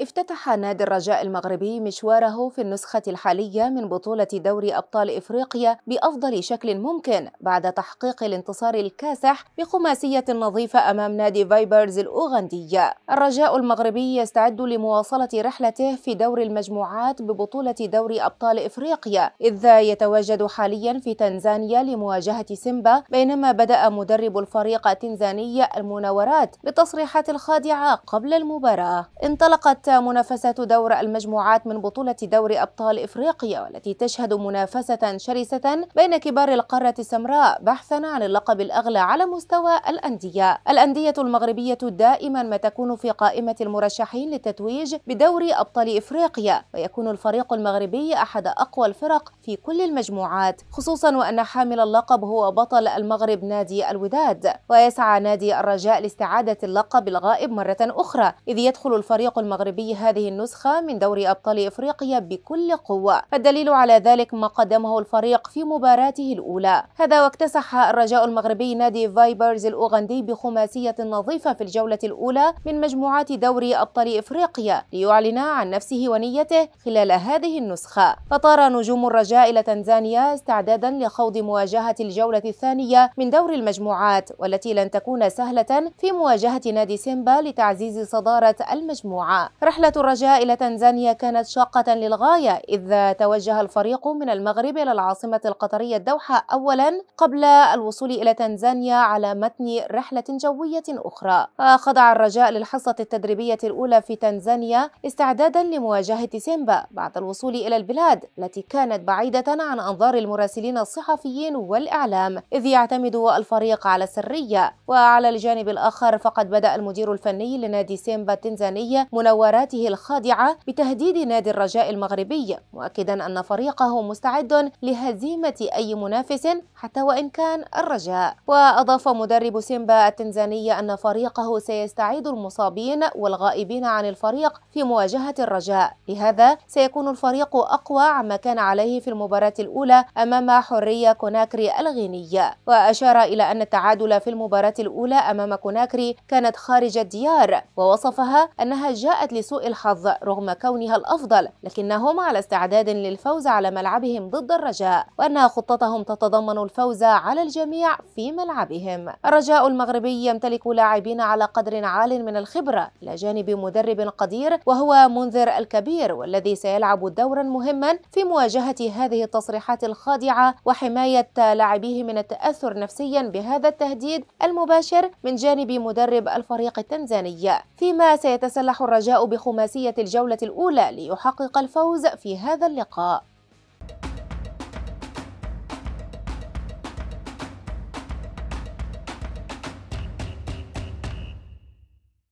افتتح نادي الرجاء المغربي مشواره في النسخة الحالية من بطولة دوري أبطال إفريقيا بأفضل شكل ممكن بعد تحقيق الانتصار الكاسح بخماسية نظيفة أمام نادي فايبرز الأوغندية الرجاء المغربي يستعد لمواصلة رحلته في دور المجموعات ببطولة دوري أبطال إفريقيا إذ يتواجد حاليا في تنزانيا لمواجهة سيمبا بينما بدأ مدرب الفريق التنزاني المناورات بتصريحات الخادعة قبل المباراة انطلقت منافسة دور المجموعات من بطولة دوري أبطال إفريقيا والتي تشهد منافسة شرسة بين كبار القارة السمراء بحثا عن اللقب الأغلى على مستوى الأندية الأندية المغربية دائما ما تكون في قائمة المرشحين للتتويج بدوري أبطال إفريقيا ويكون الفريق المغربي أحد أقوى الفرق في كل المجموعات خصوصا وأن حامل اللقب هو بطل المغرب نادي الوداد ويسعى نادي الرجاء لاستعادة اللقب الغائب مرة أخرى إذ يدخل الفريق المغربي بي هذه النسخة من دوري أبطال إفريقيا بكل قوة الدليل على ذلك ما قدمه الفريق في مباراته الأولى هذا واكتسح الرجاء المغربي نادي فايبرز الأوغندي بخماسية نظيفة في الجولة الأولى من مجموعات دوري أبطال إفريقيا ليعلن عن نفسه ونيته خلال هذه النسخة فطار نجوم الرجاء إلى تنزانيا استعدادا لخوض مواجهة الجولة الثانية من دوري المجموعات والتي لن تكون سهلة في مواجهة نادي سيمبا لتعزيز صدارة المجموعة رحلة الرجاء إلى تنزانيا كانت شاقة للغاية إذ توجه الفريق من المغرب إلى العاصمة القطرية الدوحة أولا قبل الوصول إلى تنزانيا على متن رحلة جوية أخرى خضع الرجاء للحصة التدريبية الأولى في تنزانيا استعدادا لمواجهة سيمبا بعد الوصول إلى البلاد التي كانت بعيدة عن أنظار المراسلين الصحفيين والإعلام إذ يعتمد الفريق على السرية وعلى الجانب الآخر فقد بدأ المدير الفني لنادي سيمبا التنزاني منورا قراراته الخاضعة بتهديد نادي الرجاء المغربي مؤكدا أن فريقه مستعد لهزيمة أي منافس حتى وإن كان الرجاء وأضاف مدرب سيمبا التنزاني أن فريقه سيستعيد المصابين والغائبين عن الفريق في مواجهة الرجاء لهذا سيكون الفريق أقوى عما كان عليه في المباراة الأولى أمام حرية كوناكري الغينية وأشار إلى أن التعادل في المباراة الأولى أمام كوناكري كانت خارج الديار ووصفها أنها جاءت لسوء الحظ رغم كونها الأفضل لكنهم على استعداد للفوز على ملعبهم ضد الرجاء وأن خطتهم تتضمن الفوز على الجميع في ملعبهم الرجاء المغربي يمتلك لاعبين على قدر عال من الخبرة إلى جانب مدرب قدير وهو منذر الكبير والذي سيلعب دورا مهما في مواجهة هذه التصريحات الخادعة وحماية لاعبيه من التأثر نفسيا بهذا التهديد المباشر من جانب مدرب الفريق التنزاني فيما سيتسلح الرجاء بخماسية الجولة الأولى ليحقق الفوز في هذا اللقاء